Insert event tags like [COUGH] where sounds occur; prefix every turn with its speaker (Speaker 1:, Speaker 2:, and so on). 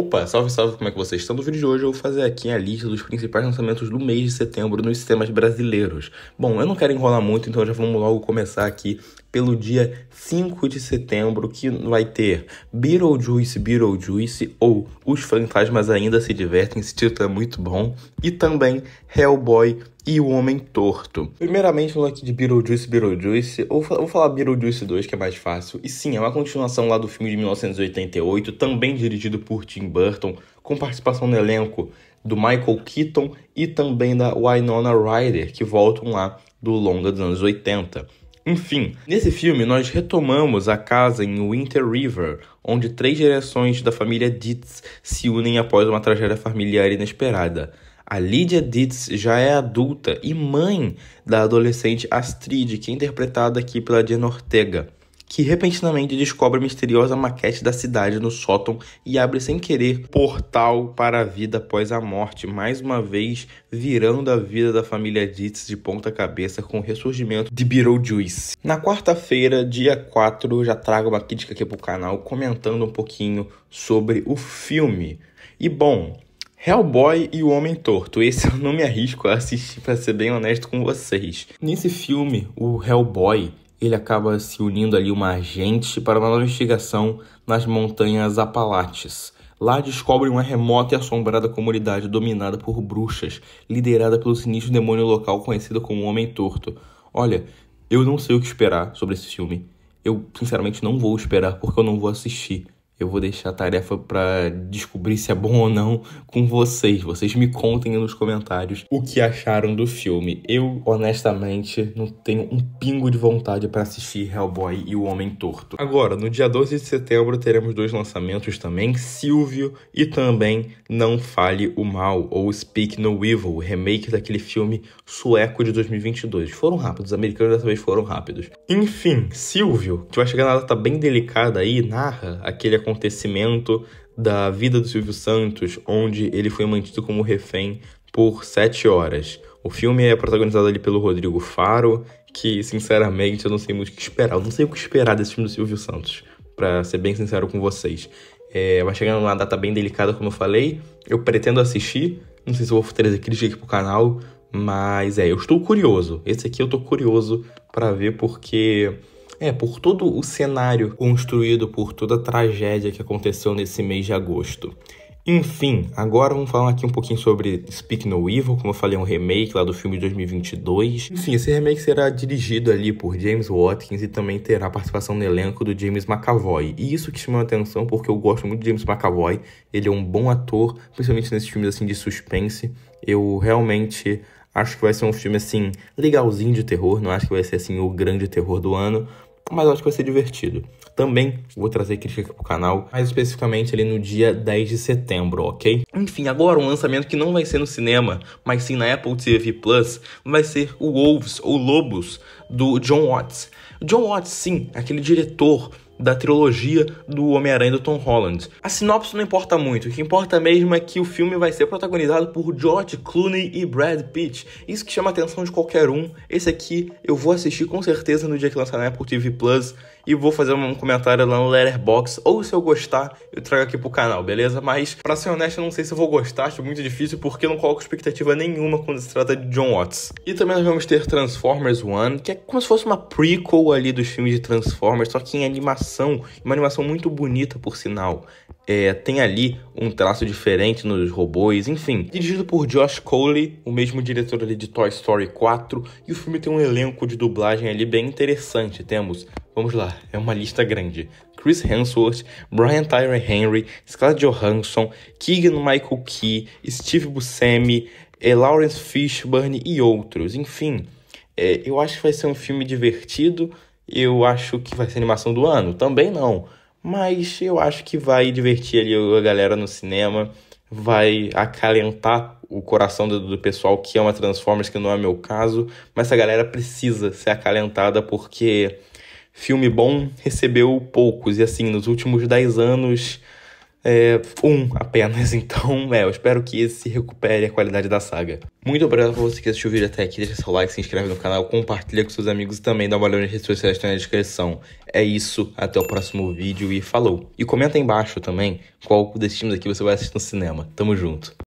Speaker 1: Opa, salve salve, como é que vocês estão? No vídeo de hoje eu vou fazer aqui a lista dos principais lançamentos do mês de setembro nos sistemas brasileiros. Bom, eu não quero enrolar muito, então já vamos logo começar aqui pelo dia 5 de setembro, que vai ter Beetlejuice, Beetlejuice ou Os Fantasmas Ainda Se Divertem, esse título é muito bom, e também Hellboy e O Homem Torto. Primeiramente, falando aqui de Beetlejuice, Beetlejuice, ou vou falar Beetlejuice 2, que é mais fácil. E sim, é uma continuação lá do filme de 1988, também dirigido por Tim Burton, com participação no elenco do Michael Keaton e também da Winona Ryder, que voltam lá do longa dos anos 80. Enfim, nesse filme nós retomamos a casa em Winter River, onde três gerações da família Dietz se unem após uma tragédia familiar inesperada. A Lydia Ditz já é adulta e mãe da adolescente Astrid, que é interpretada aqui pela Diana Ortega, que repentinamente descobre a misteriosa maquete da cidade no sótão e abre sem querer portal para a vida após a morte, mais uma vez virando a vida da família Ditz de ponta cabeça com o ressurgimento de Beetlejuice. Na quarta-feira, dia 4, já trago uma crítica aqui pro canal comentando um pouquinho sobre o filme. E bom, Hellboy e o Homem Torto. Esse eu não me arrisco a assistir, para ser bem honesto com vocês. Nesse filme, o Hellboy ele acaba se unindo ali uma agente para uma investigação nas montanhas Apalaches. Lá descobrem uma remota e assombrada comunidade dominada por bruxas, liderada pelo sinistro demônio local conhecido como Homem Torto. Olha, eu não sei o que esperar sobre esse filme. Eu, sinceramente, não vou esperar porque eu não vou assistir. Eu vou deixar a tarefa para descobrir se é bom ou não com vocês. Vocês me contem nos comentários o que acharam do filme. Eu, honestamente, não tenho um pingo de vontade para assistir Hellboy e O Homem Torto. Agora, no dia 12 de setembro, teremos dois lançamentos também: Silvio e também Não Fale o Mal ou Speak No Evil, o remake daquele filme sueco de 2022. Foram rápidos, os americanos dessa vez foram rápidos. Enfim, Silvio, que vai chegar na data tá bem delicada aí, narra aquele acontecimento acontecimento da vida do Silvio Santos, onde ele foi mantido como refém por sete horas. O filme é protagonizado ali pelo Rodrigo Faro, que sinceramente eu não sei muito o que esperar. Eu não sei o que esperar desse filme do Silvio Santos, para ser bem sincero com vocês. É, vai chegando numa data bem delicada, como eu falei. Eu pretendo assistir. Não sei se vou trazer crítica aqui pro canal, mas é, eu estou curioso. Esse aqui eu estou curioso para ver porque é, por todo o cenário construído, por toda a tragédia que aconteceu nesse mês de agosto. Enfim, agora vamos falar aqui um pouquinho sobre Speak No Evil, como eu falei, é um remake lá do filme de 2022. Enfim, esse remake será dirigido ali por James Watkins e também terá participação no elenco do James McAvoy. E isso que chama a atenção porque eu gosto muito de James McAvoy, ele é um bom ator, principalmente nesses filmes assim de suspense. Eu realmente acho que vai ser um filme assim legalzinho de terror, não acho que vai ser assim o grande terror do ano, mas eu acho que vai ser divertido. Também vou trazer crítica aqui pro canal, mais especificamente ali no dia 10 de setembro, ok? Enfim, agora um lançamento que não vai ser no cinema, mas sim na Apple TV Plus, vai ser o Wolves ou Lobos do John Watts. John Watts, sim, aquele diretor da trilogia do Homem-Aranha do Tom Holland. A sinopse não importa muito, o que importa mesmo é que o filme vai ser protagonizado por George Clooney e Brad Pitt. Isso que chama a atenção de qualquer um. Esse aqui eu vou assistir com certeza no dia que lançar na Apple TV Plus e vou fazer um comentário lá no Letterbox ou se eu gostar, eu trago aqui pro canal, beleza? Mas para ser honesto, eu não sei se eu vou gostar, acho muito difícil porque eu não coloco expectativa nenhuma quando se trata de John Watts. E também nós vamos ter Transformers One, que é como se fosse uma prequel ali dos filmes de Transformers, só que em animação, uma animação muito bonita por sinal é, tem ali um traço diferente nos robôs, enfim. Dirigido por Josh Coley, o mesmo diretor ali de Toy Story 4, e o filme tem um elenco de dublagem ali bem interessante. Temos, vamos lá, é uma lista grande. Chris Hemsworth, Brian Tyree Henry, Scarlett Johansson, Keegan Michael Key, Steve Buscemi, é, Lawrence Fishburne e outros. Enfim, é, eu acho que vai ser um filme divertido. Eu acho que vai ser animação do ano. Também não mas eu acho que vai divertir ali a galera no cinema, vai acalentar o coração do, do pessoal que ama Transformers, que não é meu caso, mas essa galera precisa ser acalentada porque filme bom recebeu poucos, e assim, nos últimos 10 anos é, um apenas, [LAUGHS] então é, eu espero que esse recupere a qualidade da saga. Muito obrigado por você que assistiu o vídeo até aqui, deixa seu like, se inscreve no canal, compartilha com seus amigos e também dá uma olhada nas redes sociais que estão na descrição. É isso, até o próximo vídeo e falou! E comenta aí embaixo também qual desses filmes aqui você vai assistir no cinema. Tamo junto!